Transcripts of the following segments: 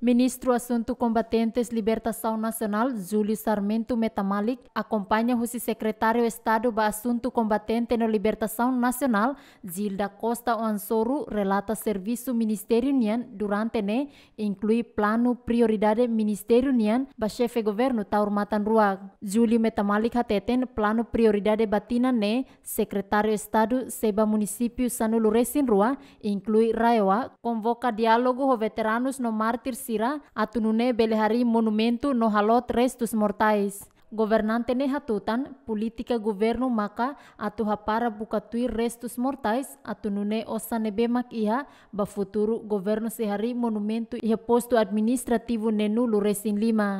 Ministro Assunto Combatentes Libertação Nacional, Júlio Sarmento Metamalik, acompanha o secretário Estado do Assunto Combatente na Libertação Nacional, Zilda Costa Ansoro, relata serviço Ministério Nian durante ne, inclui plano prioridade Ministério Nian, ba chefe governo Taur Matanruag. Júlio Metamalik hateten plano prioridade batina ne, secretário Estado seba município Sanuluresin Rua, inclui Raiwa, convoca diálogo com veteranos no Mártir sira atunune belehari monumentu no halot restus mortais. Governante ne hatutan, politika governo maka atu hapara buka tui restus mortais atu nune osa nebe mak iha ba futuru governo sehari monumentu iha postu administrativu nenu luresin lima.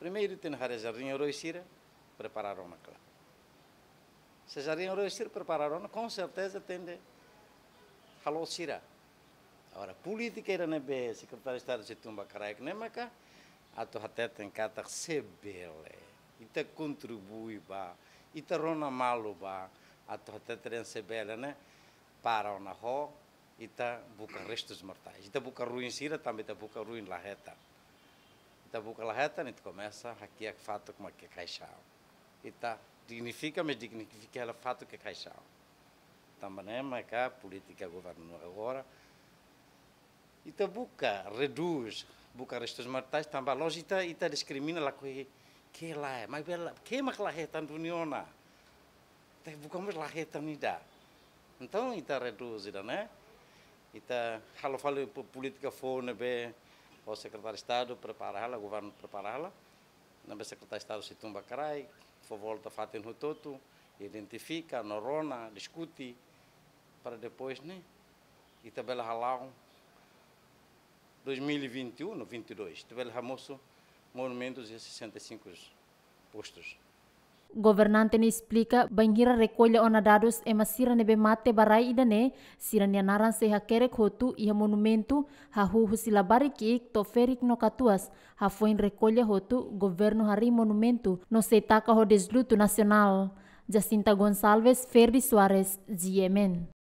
Primeiro ten hare jardinho roisira, prepararon na kla. Se jardinho roisira prepararon, com certeza tende halot sira, ora política era na BS, de Estado de Tumba Caraca, nem maca, a tu até tem cata tá recebele, e te contribui, ba, e te rona malo, ba, a tu até tem recebele, né? Para na ho, e está buca restos mortais. E te buca ruim sira, também está buca ruim reta. E te buca larreta, e te começa, aqui é fato como é, é caixão. E está, dignifica, mas dignifica ela fato que é caixão. Também é né, maca, política governo agora, Itabuca reduz buca restos mortais tambah logita ita discrimina la kui ke la mas bela ke mak tanto hetan duniona tem buka mas la hetan ida então ita reduz né ita halo falo política fone o secretário de estado prepara ela o governo prepara ela na secretário de estado se tumba carai fo volta fatem rototo identifica norona discute para depois né ita bela halão 2021, 22, Tebel Ramoso, monumentos e 65 postos. Governante ne explica banhira recolha onadados e masira nebe mate barai idane sira nianaran se hakerek hotu ia monumento hahu husilabari kiik toferik no katuas hafoin recolha hotu governo hari monumento no setaka ho desluto nacional. Jacinta Gonçalves, Ferdi Soares, Yemen.